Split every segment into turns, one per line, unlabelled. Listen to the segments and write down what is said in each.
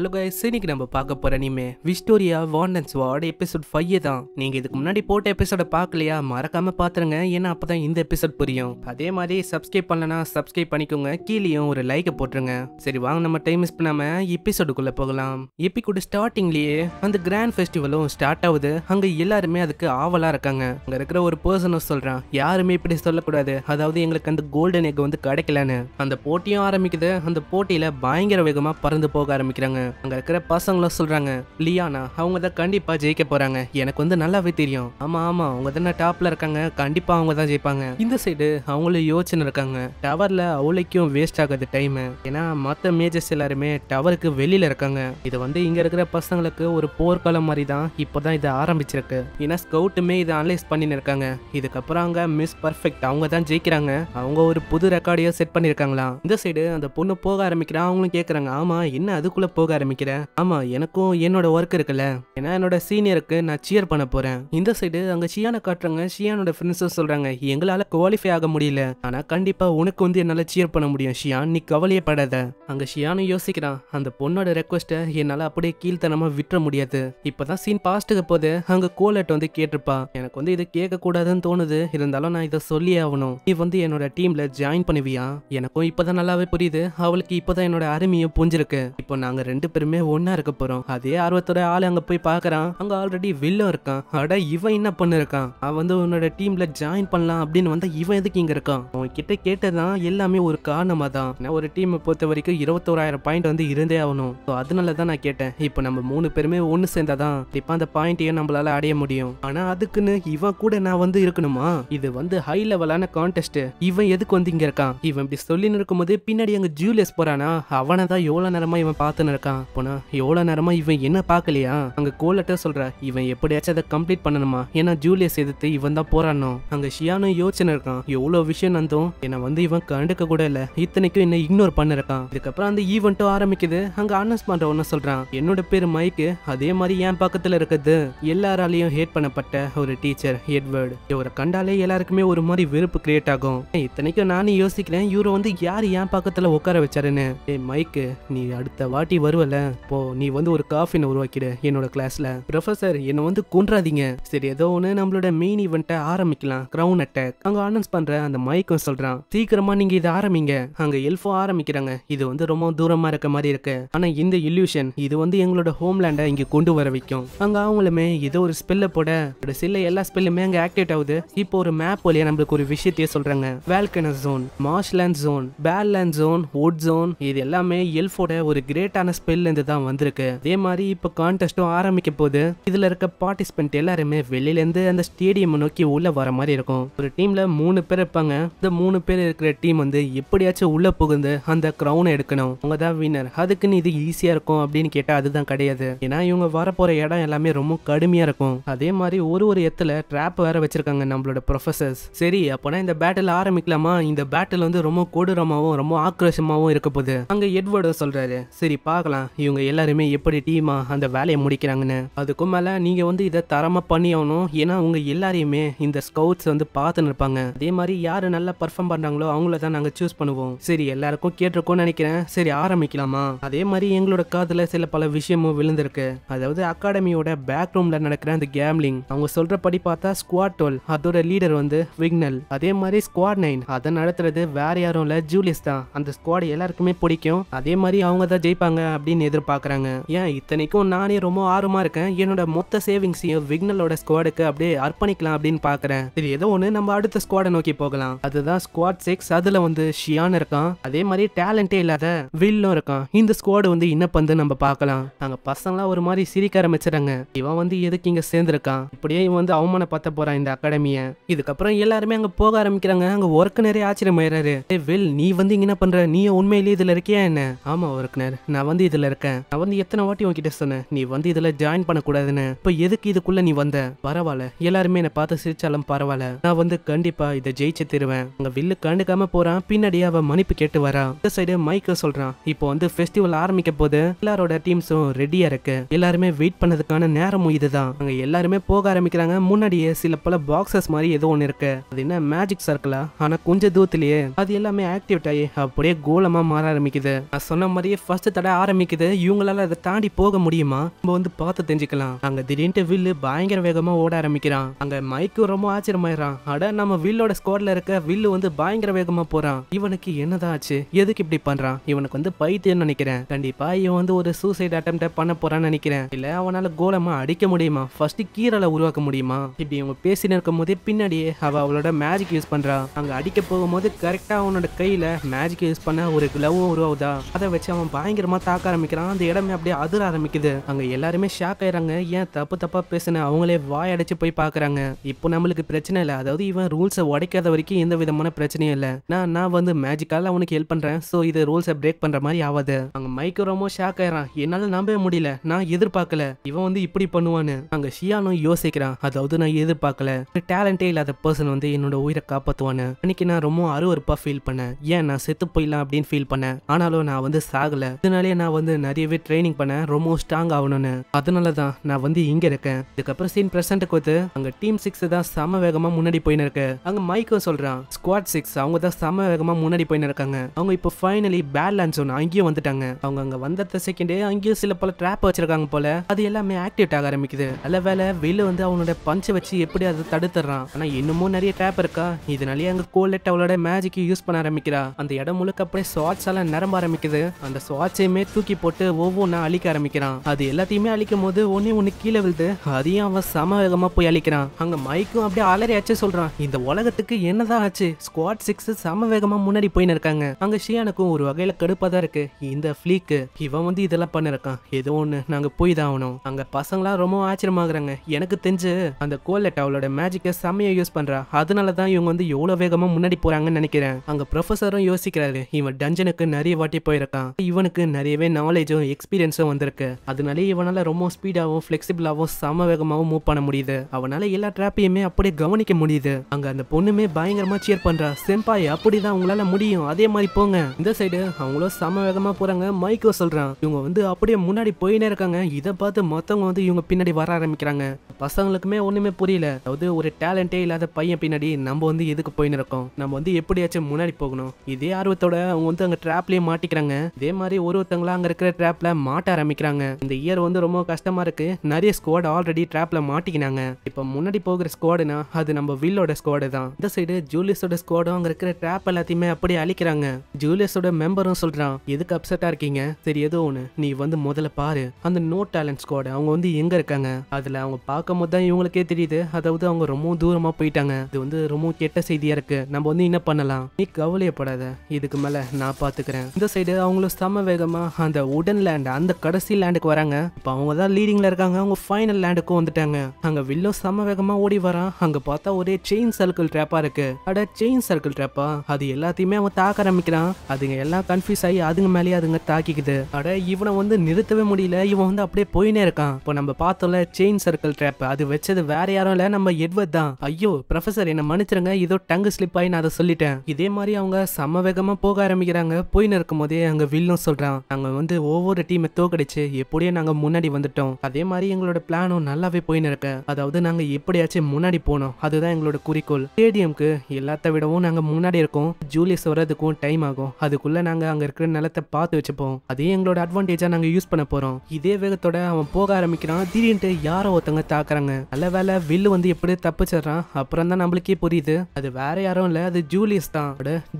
hello guys இன்னைக்கு நம்ம பார்க்க போற anime Wistoria wand and sword episode five தான் நீங்க இதுக்கு முன்னாடி போட்ட எபிசோட பார்க்கலையா மறக்காம பாத்துருங்க ஏன்னா அப்பதான் இந்த எபிசோட் புரியும் அதே மாதிரி சப்ஸ்கிரைப் பண்ணலனா சப்ஸ்கிரைப் பண்ணிக்கோங்க கீழேயும் ஒரு லைக்கை போட்டுருங்க சரி வாங்க நம்ம டைம் மிஸ் பண்ணாம எபிசோடுக்குள்ள போகலாம் எப்பிக்கூட ஸ்டார்டிங்லயே அந்த கிராண்ட் ஃபெஸ்டிவலும் ஸ்டார்ட் ஆகுது அங்க எல்லாருமே அதுக்கு ஆவலா இருக்காங்க அங்க இருக்கிற ஒரு பர்சனும் சொல்றான் யாருமே இப்படி சொல்லக்கூடாது அதாவது எங்களுக்கு அந்த கோல்டன் எக் வந்து கிடைக்கலன்னு அந்த போட்டியும் ஆரம்பிக்குது அந்த போட்டியில பயங்கர வேகமா பறந்து போக ஆரம்பிக்கிறாங்க அங்க இருக்கிற பசங்களும் சொல்றாங்க லியானா அவங்க தான் கண்டிப்பா ஜெயிக்க போறாங்க எனக்கு வந்து நல்லாவே தெரியும் ஆமா ஆமா அவங்க தானே டாப்ல இருக்காங்க கண்டிப்பா அவங்க தான் ஜெயிப்பாங்க இந்த சைடு அவங்களும் யோசனை இருக்காங்க டவர்ல அவளைக்கும் வேஸ்ட் ஆகாது டைம் ஏன்னா மற்ற மேஜர்ஸ் எல்லாருமே டவருக்கு வெளியில இருக்காங்க இது வந்து இங்க இருக்கிற பசங்களுக்கு ஒரு போர்க்காலம் மாதிரி தான் இப்போதான் இது ஆரம்பிச்சிருக்கு ஏன்னா ஸ்கவுட்டுமே இதை அனலைஸ் பண்ணின்னு இருக்காங்க இதுக்கப்புறம் அங்க மிஸ் பர்ஃபெக்ட் அவங்க தான் ஜெயிக்கிறாங்க அவங்க ஒரு புது ரெக்கார்டையோ செட் பண்ணிருக்காங்களா இந்த சைடு அந்த பொண்ணு போக ஆரம்பிக்கிறா அவங்களும் கேக்குறாங்க ஆமா என்ன அதுக்குள்ள போக ஆரம்பிக்கிறேன் ஆமா எனக்கும் என்னோட ஒர்க் இருக்குல்ல ஏன்னா என்னோட சீனியருக்கு நான் சியர் பண்ண போறேன் இந்த சைடு அங்க ஷியான காட்டுறாங்க ஷியானோட ஃப்ரெண்ட்ஸும் சொல்றாங்க எங்களால குவாலிஃபை ஆக முடியல ஆனா கண்டிப்பா உனக்கு வந்து என்னால சியர் பண்ண முடியும் ஷியான் நீ கவலையே படாத அங்க ஷியானும் யோசிக்கிறான் அந்த பொண்ணோட ரெக்வஸ்ட என்னால அப்படியே கீழ்த்தனமா விட்டுற முடியாது இப்பதான் சீன் பாஸ்ட்டுக்கு போது அங்க கோலட் வந்து கேட்டிருப்பா எனக்கு வந்து இது கேட்க கூடாதுன்னு தோணுது இருந்தாலும் நான் இதை சொல்லி ஆகணும் நீ வந்து என்னோட டீம்ல ஜாயின் பண்ணுவியா எனக்கும் இப்பதான் நல்லாவே புரியுது அவளுக்கு இப்பதான் என்னோட அருமையும் புரிஞ்சிருக்கு இப்போ நாங்க ரெண்டு ரெண்டு பேருமே ஒன்னா இருக்க போறோம் அதே ஆர்வத்தோட ஆள் அங்க போய் பாக்குறான் அங்க ஆல்ரெடி வில்லம் இருக்கான் அட இவன் என்ன பண்ணிருக்கான் அவன் வந்து உன்னோட டீம்ல ஜாயின் பண்ணலாம் அப்படின்னு வந்தா இவன் எதுக்கு இங்க இருக்கான் அவன் கிட்ட கேட்டதான் எல்லாமே ஒரு காரணமா தான் நான் ஒரு டீம் பொறுத்த வரைக்கும் இருபத்தோராயிரம் பாயிண்ட் வந்து இருந்தே ஆகணும் ஸோ அதனால தான் நான் கேட்டேன் இப்போ நம்ம மூணு பேருமே ஒன்று சேர்ந்தாதான் இப்போ அந்த பாயிண்ட்டையும் நம்மளால அடைய முடியும் ஆனா அதுக்குன்னு இவன் கூட நான் வந்து இருக்கணுமா இது வந்து ஹை லெவலான கான்டெஸ்ட் இவன் எதுக்கு வந்து இங்க இருக்கான் இவன் இப்படி சொல்லின்னு போது பின்னாடி அங்க ஜூலியஸ் போறானா அவனை தான் எவ்வளவு நேரமா இவன் பார்த்துன்னு இருக்கான் இருக்கான் போனா எவ்வளவு நேரமா இவன் என்ன பாக்கலையா அங்க கோலட்ட சொல்ற இவன் எப்படியாச்சும் அதை கம்ப்ளீட் பண்ணணுமா ஏன்னா ஜூலியஸ் எதிர்த்து இவன் தான் போராடணும் அங்க ஷியானும் யோசனை இருக்கான் எவ்வளவு விஷயம் நந்தும் என்ன வந்து இவன் கண்டுக்க கூட இல்ல இத்தனைக்கும் என்ன இக்னோர் பண்ணிருக்கான் இதுக்கப்புறம் அந்த ஈவெண்ட்டும் ஆரம்பிக்குது அங்க அனௌன்ஸ் ஒண்ணு சொல்றான் என்னோட பேரு மைக்கு அதே மாதிரி என் பக்கத்துல இருக்கிறது எல்லாராலையும் ஹேட் பண்ணப்பட்ட ஒரு டீச்சர் எட்வர்ட் இவரை கண்டாலே எல்லாருக்குமே ஒரு மாதிரி வெறுப்பு கிரியேட் ஆகும் இத்தனைக்கும் நானும் யோசிக்கிறேன் இவரை வந்து யார் என் பக்கத்துல உட்கார வச்சாருன்னு ஏ மைக்கு நீ அடுத்த வாட்டி வருவ பரவாயில்ல போ நீ வந்து ஒரு காஃபின் உருவாக்கிடு என்னோட கிளாஸ்ல ப்ரொஃபசர் என்னை வந்து குன்றாதீங்க சரி ஏதோ ஒன்று நம்மளோட மெயின் ஈவெண்ட்டை ஆரம்பிக்கலாம் கிரவுன் அட்டாக் அங்கே அனௌன்ஸ் பண்ற அந்த மைக்கும் சொல்றான் சீக்கிரமா நீங்க இதை ஆரம்பிங்க அங்க எல்ஃபோ ஆரம்பிக்கிறாங்க இது வந்து ரொம்ப தூரமா இருக்க மாதிரி இருக்கு ஆனா இந்த இல்யூஷன் இது வந்து எங்களோட ஹோம்லேண்டை இங்க கொண்டு வர வைக்கும் அங்க அவங்களுமே ஏதோ ஒரு ஸ்பெல்ல போட ஒரு சில்ல எல்லா ஸ்பெல்லுமே அங்க ஆக்டிவேட் ஆகுது இப்போ ஒரு மேப் வழியா நம்மளுக்கு ஒரு விஷயத்தையே சொல்றாங்க volcano zone marshland zone badland zone wood zone இது எல்லாமே எல்ஃபோட ஒரு கிரேட்டான ஸ்பெல் ஸ்பெல்லேருந்து தான் வந்திருக்கு அதே மாதிரி இப்போ கான்டெஸ்ட்டும் ஆரம்பிக்க போது இதில் இருக்க பார்ட்டிசிபென்ட் எல்லாருமே வெளியிலேருந்து அந்த ஸ்டேடியம் நோக்கி உள்ளே வர மாதிரி இருக்கும் ஒரு டீமில் மூணு பேர் இருப்பாங்க இந்த மூணு பேர் இருக்கிற டீம் வந்து எப்படியாச்சும் உள்ளே புகுந்து அந்த க்ரௌனை எடுக்கணும் அவங்க தான் வின்னர் அதுக்குன்னு இது ஈஸியாக இருக்கும் அப்படின்னு கேட்டால் அதுதான் கிடையாது ஏன்னா இவங்க வரப்போகிற இடம் எல்லாமே ரொம்ப கடுமையாக இருக்கும் அதே மாதிரி ஒரு ஒரு இடத்துல ட்ராப் வேற வச்சிருக்காங்க நம்மளோட ப்ரொஃபசர்ஸ் சரி அப்போனா இந்த பேட்டில் ஆரம்பிக்கலாமா இந்த பேட்டில் வந்து ரொம்ப கொடூரமாகவும் ரொம்ப ஆக்ரோஷமாகவும் இருக்க போகுது அங்கே எட்வர்டோ சொல்கிறாரு சரி பார்க்கலாம் இவங்க எல்லாருமே எப்படி டீமா அந்த வேலையை முடிக்கிறாங்கன்னு அதுக்கும் மேலே நீங்கள் வந்து இதை தரமாக பண்ணி ஆகணும் ஏன்னா அவங்க எல்லாரையுமே இந்த ஸ்கவுட்ஸ் வந்து பார்த்துன்னு இருப்பாங்க அதே மாதிரி யார் நல்லா பர்ஃபார்ம் பண்ணுறாங்களோ அவங்கள தான் நாங்கள் சூஸ் பண்ணுவோம் சரி எல்லாருக்கும் கேட்டிருக்கோம்னு நினைக்கிறேன் சரி ஆரம்பிக்கலாமா அதே மாதிரி எங்களோட காதில் சில பல விஷயமும் விழுந்திருக்கு அதாவது அகாடமியோட பேக் ரூம்ல நடக்கிற அந்த கேம்லிங் அவங்க சொல்கிறபடி பார்த்தா ஸ்குவாட் டுவெல் அதோட லீடர் வந்து விக்னல் அதே மாதிரி ஸ்குவாட் நைன் அதை நடத்துறது வேற யாரும் இல்லை ஜூலியஸ் தான் அந்த ஸ்குவாட் எல்லாருக்குமே பிடிக்கும் அதே மாதிரி அவங்க தான் ஜெயிப்பாங்க அப்படி அப்படின்னு எதிர்பார்க்குறாங்க ஏன் இத்தனைக்கும் நானே ரொம்ப ஆர்வமாக இருக்கேன் என்னோட மொத்த சேவிங்ஸையும் விக்னலோட ஸ்குவாடுக்கு அப்படியே அர்ப்பணிக்கலாம் அப்படின்னு பார்க்குறேன் சரி ஏதோ ஒன்று நம்ம அடுத்த ஸ்குவாடை நோக்கி போகலாம் அதுதான் ஸ்குவாட் சிக்ஸ் அதில் வந்து ஷியான் இருக்கான் அதே மாதிரி டேலண்டே இல்லாத வில்லும் இருக்கான் இந்த ஸ்குவாடு வந்து இன்னப்பந்து நம்ம பார்க்கலாம் நாங்கள் பசங்களாம் ஒரு மாதிரி சிரிக்க ஆரம்பிச்சிடறாங்க இவன் வந்து எதுக்கு இங்கே சேர்ந்துருக்கான் இப்படியே இவன் வந்து அவமானப்படுத்த போறான் இந்த அகாடமியை இதுக்கப்புறம் எல்லாருமே அங்கே போக ஆரம்பிக்கிறாங்க அங்கே ஒர்க் நிறைய ஆச்சரியமாயிறாரு வில் நீ வந்து இங்கே என்ன பண்ற நீ உண்மையிலேயே இதில் இருக்கியா என்ன ஆமா ஒர்க்னர் நான் வந்து இதில் இதுல இருக்கேன் நான் வந்து எத்தனை வாட்டி உன்கிட்ட சொன்ன நீ வந்து இதுல ஜாயின் பண்ணக்கூடாதுன்னு இப்போ எதுக்கு இதுக்குள்ள நீ வந்த பரவாயில்ல எல்லாருமே என்னை பார்த்து சிரிச்சாலும் பரவாயில்ல நான் வந்து கண்டிப்பா இதை ஜெயிச்சு தருவேன் அங்க வில்லு கண்டுக்காம போறான் பின்னாடியே அவன் மன்னிப்பு கேட்டு வரா இந்த சைடு மைக்க சொல்றான் இப்போ வந்து ஃபெஸ்டிவல் ஆரம்பிக்க போது எல்லாரோட டீம்ஸும் ரெடியா இருக்கு எல்லாருமே வெயிட் பண்ணதுக்கான நேரமும் இதுதான் அங்க எல்லாருமே போக ஆரம்பிக்கிறாங்க முன்னாடியே சில பல பாக்ஸஸ் மாதிரி ஏதோ ஒன்று இருக்கு அது என்ன மேஜிக் சர்க்கிளா ஆனா கொஞ்ச தூரத்திலேயே அது எல்லாமே ஆக்டிவேட் ஆகி அப்படியே கோலமா மாற ஆரம்பிக்குது நான் சொன்ன மாதிரியே ஃபர்ஸ்ட் தடவை ஆரம்பிக்க கிடைக்குது இவங்களால அதை தாண்டி போக முடியுமா நம்ம வந்து பார்த்து தெரிஞ்சுக்கலாம் அங்க திடீர்னு வில்லு பயங்கர வேகமா ஓட ஆரம்பிக்கிறான் அங்க மைக்கு ரொம்ப ஆச்சரியமாயிரான் அட நம்ம வில்லோட ஸ்குவாட்ல இருக்க வில்லு வந்து பயங்கர வேகமா போறான் இவனுக்கு என்னதான் ஆச்சு எதுக்கு இப்படி பண்றான் இவனுக்கு வந்து பைத்தியம் நினைக்கிறேன் கண்டிப்பா இவன் வந்து ஒரு சூசைட் அட்டம் பண்ண போறான்னு நினைக்கிறேன் இல்ல அவனால கோலமா அடிக்க முடியுமா ஃபர்ஸ்ட் கீரல உருவாக்க முடியுமா இப்படி இவங்க பேசினு இருக்கும் போதே பின்னாடியே அவ அவளோட மேஜிக் யூஸ் பண்றான் அங்க அடிக்க போகும்போது கரெக்டா அவனோட கையில மேஜிக் யூஸ் பண்ண ஒரு கிளவும் உருவாகுதா அதை வச்சு அவன் பயங்கரமா தாக்க ஆரம்பிக்கிறான் அந்த இடமே அப்படியே அதிர ஆரம்பிக்குது அங்க எல்லாருமே ஷாக் ஆயிடுறாங்க ஏன் தப்பு தப்பா பேசுன அவங்களே வாய் அடைச்சு போய் பாக்குறாங்க இப்போ நம்மளுக்கு பிரச்சனை இல்லை அதாவது இவன் ரூல்ஸை உடைக்காத வரைக்கும் எந்த விதமான பிரச்சனையும் இல்ல நான் நான் வந்து மேஜிக்கால அவனுக்கு ஹெல்ப் பண்றேன் சோ இது ரூல்ஸை பிரேக் பண்ற மாதிரி ஆகாது அங்க மைக்கு ரொம்ப ஷாக் ஆயிறான் என்னால நம்பவே முடியல நான் எதிர்பார்க்கல இவன் வந்து இப்படி பண்ணுவான்னு அங்க ஷியானும் யோசிக்கிறான் அதாவது நான் எதிர்பார்க்கல டேலண்டே இல்லாத பர்சன் வந்து என்னோட உயிரை காப்பாத்துவானு அன்னைக்கு நான் ரொம்ப அருவறுப்பா ஃபீல் பண்ணேன் ஏன் நான் செத்து போயிடலாம் அப்படின்னு ஃபீல் பண்ணேன் ஆனாலும் நான் வந்து சாகல இதனாலே நான் வந்து நிறையவே ட்ரைனிங் பண்ணேன் ரொம்ப ஸ்ட்ராங் ஆகணும்னு அதனால தான் நான் வந்து இங்கே இருக்கேன் இதுக்கப்புறம் சீன் பிரசன்ட் கொடுத்து அங்கே டீம் சிக்ஸ் தான் சம வேகமாக முன்னாடி போயின்னு இருக்கு அங்கே மைக்கும் சொல்கிறான் ஸ்குவாட் சிக்ஸ் அவங்க தான் சம வேகமா முன்னாடி போயின்னு இருக்காங்க அவங்க இப்போ ஃபைனலி லேண்ட் ஒன்று அங்கேயும் வந்துட்டாங்க அவங்க அங்கே வந்த செகண்டே அங்கேயும் சில பல ட்ராப் வச்சிருக்காங்க போல அது எல்லாமே ஆக்டிவேட் ஆக ஆரம்பிக்குது நல்ல வேலை வெளில வந்து அவனோட பஞ்சை வச்சு எப்படி அதை தடுத்துறான் ஆனா இன்னமும் நிறைய ட்ராப் இருக்கா இதனாலேயே அங்க கோலெட் அவளோட மேஜிக் யூஸ் பண்ண ஆரம்பிக்கிறா அந்த இடம் முழுக்க அப்படியே ஷார்ட்ஸ் எல்லாம் நிரம்ப ஆரம்பிக்குது அந்த ஸ்வாட்சையுமே தூக்கி தூக்கி போட்டு ஒவ்வொன்றா அழிக்க ஆரம்பிக்கிறான் அது எல்லாத்தையுமே அழிக்கும் போது ஒன்னே ஒன்று கீழே விழுது அதையும் அவன் சம வேகமாக போய் அழிக்கிறான் அங்கே மைக்கும் அப்படியே அலறி ஆச்சு சொல்கிறான் இந்த உலகத்துக்கு என்னதான் ஆச்சு ஸ்குவாட் சிக்ஸ் சம வேகமாக முன்னாடி போயின்னு இருக்காங்க அங்கே ஷியானுக்கும் ஒரு வகையில் கடுப்பாக தான் இருக்கு இந்த ஃப்ளீக்கு இவன் வந்து இதெல்லாம் பண்ணிருக்கான் ஏதோ ஒன்று நாங்கள் போய் தான் ஆகணும் அங்கே பசங்களா ரொம்ப ஆச்சரியமாகறாங்க எனக்கு தெரிஞ்சு அந்த கோலெட் அவளோட மேஜிக்கை செம்மையாக யூஸ் பண்றா அதனால தான் இவங்க வந்து எவ்வளோ வேகமாக முன்னாடி போறாங்கன்னு நினைக்கிறேன் அங்கே ப்ரொஃபஸரும் யோசிக்கிறாரு இவன் டஞ்சனுக்கு நிறைய வாட்டி போயிருக்கான் இவனுக்கு நிறையவே நாலேஜும் எக்ஸ்பீரியன்ஸும் வந்திருக்கு அதனாலே இவனால் ரொம்ப ஸ்பீடாகவும் ஃப்ளெக்சிபிளாகவும் சம வேகமாகவும் மூவ் பண்ண முடியுது அவனால் எல்லா ட்ராப்பையுமே அப்படியே கவனிக்க முடியுது அங்கே அந்த பொண்ணுமே பயங்கரமாக சியர் பண்ணுறா செம்பாய் அப்படிதான் உங்களால் முடியும் அதே மாதிரி போங்க இந்த சைடு அவங்களும் சம வேகமாக போகிறாங்க மைக்கோ சொல்கிறான் இவங்க வந்து அப்படியே முன்னாடி போயினே இருக்காங்க இதை பார்த்து மற்றவங்க வந்து இவங்க பின்னாடி வர ஆரம்பிக்கிறாங்க பசங்களுக்குமே ஒன்றுமே புரியல அதாவது ஒரு டேலண்டே இல்லாத பையன் பின்னாடி நம்ம வந்து எதுக்கு போயின்னு இருக்கோம் நம்ம வந்து எப்படியாச்சும் முன்னாடி போகணும் இதே ஆர்வத்தோட அவங்க வந்து அங்கே ட்ராப்லேயே மாட்டிக்கிறாங்க இதே மாதிரி ஒரு ஒருத்தங்களா அங்கே இருக்கிற ட்ராப்ல மாட்ட ஆரம்பிக்கிறாங்க இந்த இயர் வந்து ரொம்ப கஷ்டமா இருக்கு நிறைய ஸ்குவாட் ஆல்ரெடி ட்ராப்ல மாட்டிக்கினாங்க இப்போ முன்னாடி போகிற ஸ்குவாடுனா அது நம்ம வில்லோட ஸ்குவாடு தான் இந்த சைடு ஜூலியஸோட ஸ்குவாடும் அங்கே இருக்கிற ட்ராப் எல்லாத்தையுமே அப்படியே அழிக்கிறாங்க ஜூலியஸோட மெம்பரும் சொல்றான் எதுக்கு அப்செட்டா இருக்கீங்க சரி ஏதோ ஒன்று நீ வந்து முதல்ல பாரு அந்த நோ டேலண்ட் ஸ்குவாடு அவங்க வந்து எங்கே இருக்காங்க அதில் அவங்க பார்க்கும் போது தான் இவங்களுக்கே தெரியுது அதாவது அவங்க ரொம்ப தூரமாக போயிட்டாங்க இது வந்து ரொம்ப கெட்ட செய்தியாக இருக்கு நம்ம வந்து என்ன பண்ணலாம் நீ கவலையப்படாத இதுக்கு மேலே நான் பாத்துக்கிறேன் இந்த சைடு அவங்களும் சம வேகமாக அந்த உடன் லேண்ட் அந்த கடைசி லேண்டுக்கு வராங்க இப்போ அவங்க தான் லீடிங்ல இருக்காங்க அவங்க ஃபைனல் லேண்டுக்கும் வந்துட்டாங்க அங்க வில்லோ சம வேகமா ஓடி வரான் அங்க பார்த்தா ஒரே செயின் சர்க்கிள் ட்ராப்பா இருக்கு அட செயின் சர்க்கிள் ட்ராப்பா அது எல்லாத்தையுமே அவன் தாக்க ஆரம்பிக்கிறான் அதுங்க எல்லாம் கன்ஃபியூஸ் ஆகி அதுங்க மேலேயே அதுங்க தாக்கிக்குது அட இவனை வந்து நிறுத்தவே முடியல இவன் வந்து அப்படியே போயினே இருக்கான் இப்போ நம்ம பார்த்தோம்ல செயின் சர்க்கிள் ட்ராப் அது வச்சது வேற யாரும் இல்ல நம்ம எட்வர்ட் தான் ஐயோ ப்ரொஃபசர் என்ன மன்னிச்சிருங்க ஏதோ டங்கு ஸ்லிப் ஆகி நான் அதை சொல்லிட்டேன் இதே மாதிரி அவங்க சம வேகமா போக ஆரம்பிக்கிறாங்க போயின்னு இருக்கும் போதே அங்க வில்லும் சொல்றான் நாங்க வந்து வந்து ஒவ்வொரு டீமை தோக்கடிச்சு எப்படியோ நாங்க முன்னாடி வந்துட்டோம் அதே மாதிரி எங்களோட பிளானும் நல்லாவே போயின்னு இருக்க அதாவது நாங்க எப்படியாச்சும் முன்னாடி போனோம் அதுதான் எங்களோட குறிக்கோள் ஸ்டேடியம்க்கு எல்லாத்த விடவும் நாங்க முன்னாடி இருக்கோம் ஜூலியஸ் வர்றதுக்கும் டைம் ஆகும் அதுக்குள்ள நாங்க அங்க இருக்கிற நிலத்தை பார்த்து வச்சுப்போம் அதே எங்களோட அட்வான்டேஜா நாங்க யூஸ் பண்ண போறோம் இதே வேகத்தோட அவன் போக ஆரம்பிக்கிறான் திடீர்னு யாரோ ஒருத்தவங்க தாக்குறாங்க நல்ல வேலை வில்லு வந்து எப்படி தப்பிச்சிடறான் அப்புறம் தான் நம்மளுக்கே புரியுது அது வேற யாரும் இல்ல அது ஜூலியஸ் தான்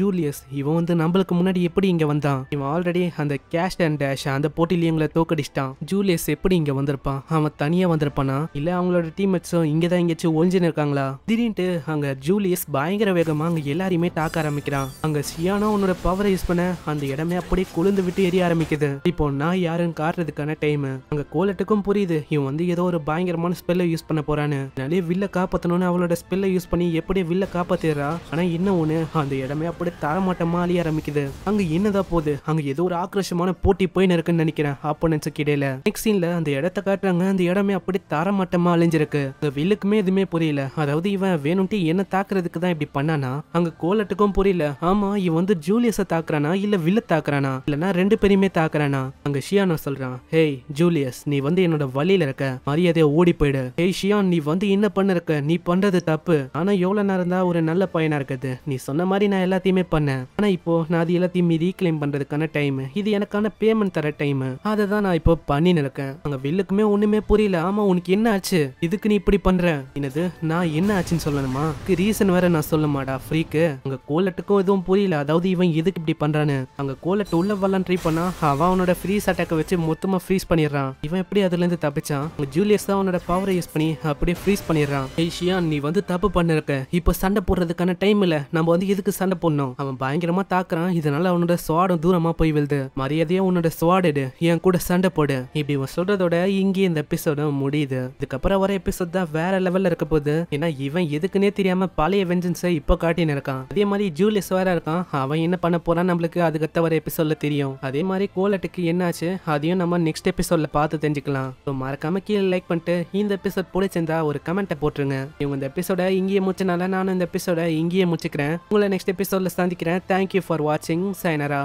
ஜூலியஸ் இவன் வந்து நம்மளுக்கு முன்னாடி எப்படி இங்க வந்தான் இவன் ஆல்ரெடி அந்த கேஷ் பிளான் டேஷ் அந்த போட்டியிலேயே எங்களை தோக்கடிச்சிட்டான் ஜூலியஸ் எப்படி இங்க வந்திருப்பான் அவன் தனியா வந்திருப்பானா இல்ல அவங்களோட டீம்மேட்ஸும் இங்க தான் எங்கேயாச்சும் ஒழிஞ்சுன்னு இருக்காங்களா திடீர்னு அங்க ஜூலியஸ் பயங்கர வேகமா அங்க எல்லாரையுமே தாக்க ஆரம்பிக்கிறான் அங்க சியானா உன்னோட பவரை யூஸ் பண்ண அந்த இடமே அப்படியே குளிர்ந்து விட்டு எரிய ஆரம்பிக்குது இப்போ நான் யாருன்னு காட்டுறதுக்கான டைம் அங்க கோலட்டுக்கும் புரியுது இவன் வந்து ஏதோ ஒரு பயங்கரமான ஸ்பெல்ல யூஸ் பண்ண போறான்னு நிறைய வில்ல காப்பாத்தணும்னு அவளோட ஸ்பெல்ல யூஸ் பண்ணி எப்படி வில்ல காப்பாத்திடுறா ஆனா என்ன ஒண்ணு அந்த இடமே அப்படியே தரமாட்டமா அழிய ஆரம்பிக்குது அங்க என்னதான் போகுது அங்க ஏதோ ஒரு ஆக்ரோஷமான போட்டி ஓட்டி போய் இருக்குன்னு நினைக்கிறேன் ஆப்போனன்ஸுக்கு இடையில நெக்ஸ்ட் சீன்ல அந்த இடத்த காட்டுறாங்க அந்த இடமே அப்படி தரமாட்டமா அழிஞ்சிருக்கு அந்த வில்லுக்குமே எதுவுமே புரியல அதாவது இவன் வேணும்ட்டு என்ன தாக்குறதுக்கு தான் இப்படி பண்ணானா அங்க கோலட்டுக்கும் புரியல ஆமா இவன் வந்து ஜூலியஸ தாக்குறானா இல்ல வில்ல தாக்குறானா இல்லனா ரெண்டு பேரையுமே தாக்குறானா அங்க ஷியானா சொல்றான் ஹேய் ஜூலியஸ் நீ வந்து என்னோட வழியில இருக்க மரியாதையா ஓடி போயிடு ஹேய் ஷியான் நீ வந்து என்ன பண்ண இருக்க நீ பண்றது தப்பு ஆனா எவ்வளவு நேரம் தான் ஒரு நல்ல பயனா இருக்குது நீ சொன்ன மாதிரி நான் எல்லாத்தையுமே பண்ணேன் ஆனா இப்போ நான் அது எல்லாத்தையும் ரீக்ளைம் பண்றதுக்கான டைம் இது எனக்கான பேமெண்ட் தர டைம் அதை தான் நான் இப்போ பண்ணி நிலக்கேன் அங்கே வில்லுக்குமே ஒன்றுமே புரியல ஆமா உனக்கு என்ன ஆச்சு இதுக்கு நீ இப்படி பண்ணுற என்னது நான் என்ன ஆச்சுன்னு சொல்லணுமா ரீசன் வேற நான் சொல்லுமாடா ஃப்ரீக்கு அங்கே கோலட்டுக்கும் எதுவும் புரியல அதாவது இவன் எதுக்கு இப்படி பண்ணுறான்னு அங்கே கோலட்டு உள்ள வரலான் ட்ரை பண்ணா அவன் அவனோட ஃப்ரீஸ் அட்டாக்கை வச்சு மொத்தமாக ஃப்ரீஸ் பண்ணிடுறான் இவன் எப்படி அதுலேருந்து தப்பிச்சான் அங்கே ஜூலியஸ் தான் அவனோட பவரை யூஸ் பண்ணி அப்படியே ஃப்ரீஸ் பண்ணிடுறான் ஏஷியா நீ வந்து தப்பு பண்ணிருக்க இப்போ சண்டை போடுறதுக்கான டைம் இல்லை நம்ம வந்து எதுக்கு சண்டை போடணும் அவன் பயங்கரமா தாக்குறான் இதனால அவனோட சுவாடம் தூரமா போய் விழுது மரியாதையா உன்னோட சுவாடுடு என் கூட சண்டை போடு இப்படி இவன் சொல்றதோட இங்கே இந்த எபிசோடும் முடியுது இதுக்கப்புறம் வர எபிசோட் தான் வேற லெவல்ல இருக்க போகுது ஏன்னா இவன் எதுக்குன்னே தெரியாம பழைய வெஞ்சன்ஸை இப்போ காட்டின்னு இருக்கான் அதே மாதிரி ஜூலியஸ் வேற இருக்கான் அவன் என்ன பண்ண போறான் நம்மளுக்கு அதுக்கத்த வர எபிசோட்ல தெரியும் அதே மாதிரி கோலட்டுக்கு என்னாச்சு அதையும் நம்ம நெக்ஸ்ட் எபிசோட்ல பார்த்து தெரிஞ்சுக்கலாம் ஸோ மறக்காம கீழே லைக் பண்ணிட்டு இந்த எபிசோட் பிடிச்சிருந்தா ஒரு கமெண்ட்டை போட்டுருங்க இவங்க இந்த எபிசோட இங்கேயே முடிச்சனால நானும் இந்த எபிசோட இங்கேயே முடிச்சுக்கிறேன் உங்களை நெக்ஸ்ட் எபிசோட்ல சந்திக்கிறேன் தேங்க்யூ ஃபார் வாட்சிங் சைனரா